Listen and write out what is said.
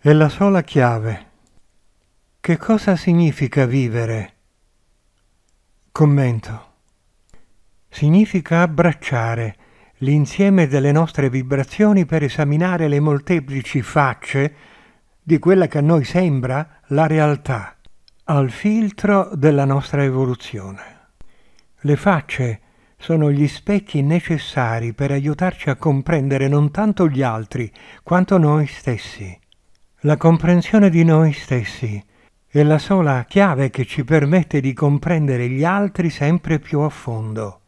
è la sola chiave. Che cosa significa vivere? Commento. Significa abbracciare l'insieme delle nostre vibrazioni per esaminare le molteplici facce di quella che a noi sembra la realtà, al filtro della nostra evoluzione. Le facce sono gli specchi necessari per aiutarci a comprendere non tanto gli altri quanto noi stessi. La comprensione di noi stessi è la sola chiave che ci permette di comprendere gli altri sempre più a fondo.